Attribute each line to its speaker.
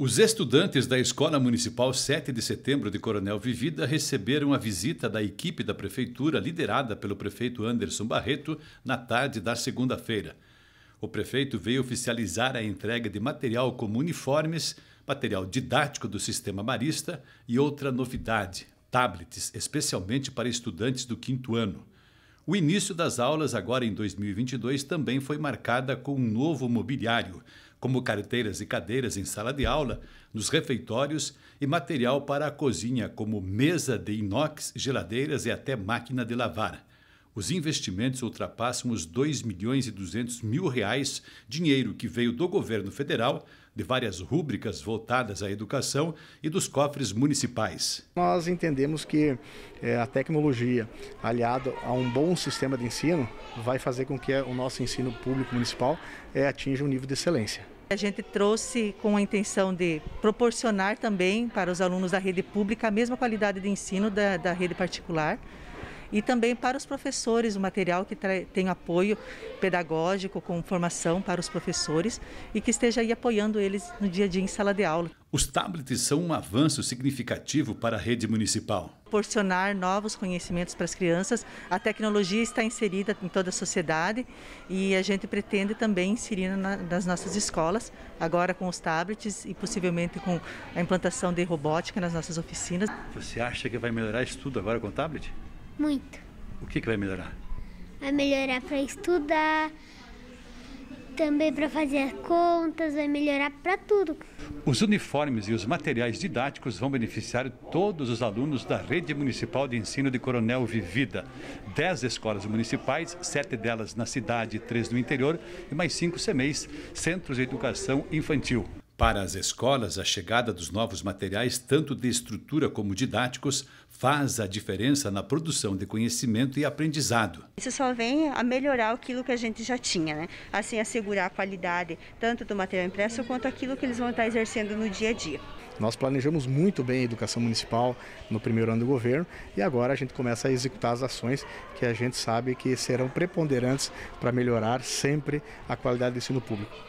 Speaker 1: Os estudantes da Escola Municipal 7 de Setembro de Coronel Vivida receberam a visita da equipe da prefeitura liderada pelo prefeito Anderson Barreto na tarde da segunda-feira. O prefeito veio oficializar a entrega de material como uniformes, material didático do sistema marista e outra novidade, tablets, especialmente para estudantes do quinto ano. O início das aulas agora em 2022 também foi marcada com um novo mobiliário como carteiras e cadeiras em sala de aula, nos refeitórios e material para a cozinha, como mesa de inox, geladeiras e até máquina de lavar. Os investimentos ultrapassam os 2 milhões e 200 mil reais, dinheiro que veio do governo federal, de várias rúbricas voltadas à educação e dos cofres municipais.
Speaker 2: Nós entendemos que é, a tecnologia, aliada a um bom sistema de ensino, vai fazer com que o nosso ensino público municipal é, atinja um nível de excelência.
Speaker 3: A gente trouxe com a intenção de proporcionar também para os alunos da rede pública a mesma qualidade de ensino da, da rede particular e também para os professores, o material que tem apoio pedagógico com formação para os professores e que esteja aí apoiando eles no dia a dia em sala de aula.
Speaker 1: Os tablets são um avanço significativo para a rede municipal.
Speaker 3: Proporcionar novos conhecimentos para as crianças. A tecnologia está inserida em toda a sociedade e a gente pretende também inserir nas nossas escolas, agora com os tablets e possivelmente com a implantação de robótica nas nossas oficinas.
Speaker 1: Você acha que vai melhorar isso tudo agora com o tablet? Muito. O que, é que vai melhorar?
Speaker 2: Vai melhorar para estudar, também para fazer as contas, vai melhorar para tudo.
Speaker 1: Os uniformes e os materiais didáticos vão beneficiar todos os alunos da Rede Municipal de Ensino de Coronel Vivida. Dez escolas municipais, sete delas na cidade três no interior, e mais cinco CMEs, Centros de Educação Infantil. Para as escolas, a chegada dos novos materiais, tanto de estrutura como didáticos, faz a diferença na produção de conhecimento e aprendizado.
Speaker 3: Isso só vem a melhorar aquilo que a gente já tinha, né? Assim, assegurar a qualidade tanto do material impresso quanto aquilo que eles vão estar exercendo no dia a dia.
Speaker 2: Nós planejamos muito bem a educação municipal no primeiro ano do governo e agora a gente começa a executar as ações que a gente sabe que serão preponderantes para melhorar sempre a qualidade do ensino público.